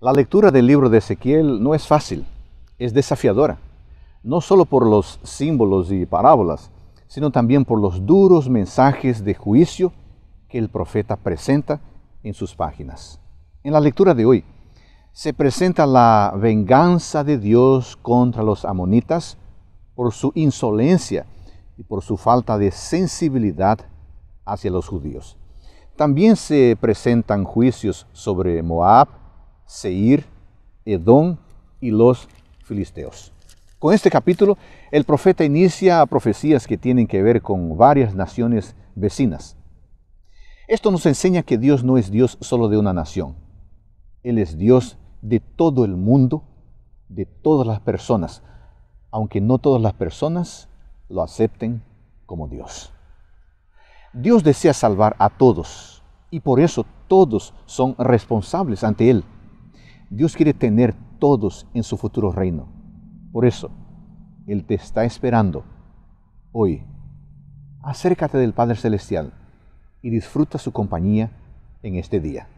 La lectura del libro de Ezequiel no es fácil, es desafiadora, no solo por los símbolos y parábolas, sino también por los duros mensajes de juicio que el profeta presenta en sus páginas. En la lectura de hoy se presenta la venganza de Dios contra los amonitas por su insolencia y por su falta de sensibilidad hacia los judíos. También se presentan juicios sobre Moab, Seir, Edom y los filisteos. Con este capítulo, el profeta inicia profecías que tienen que ver con varias naciones vecinas. Esto nos enseña que Dios no es Dios solo de una nación. Él es Dios de todo el mundo, de todas las personas, aunque no todas las personas lo acepten como Dios. Dios desea salvar a todos y por eso todos son responsables ante Él. Dios quiere tener todos en su futuro reino. Por eso, Él te está esperando hoy. Acércate del Padre Celestial y disfruta su compañía en este día.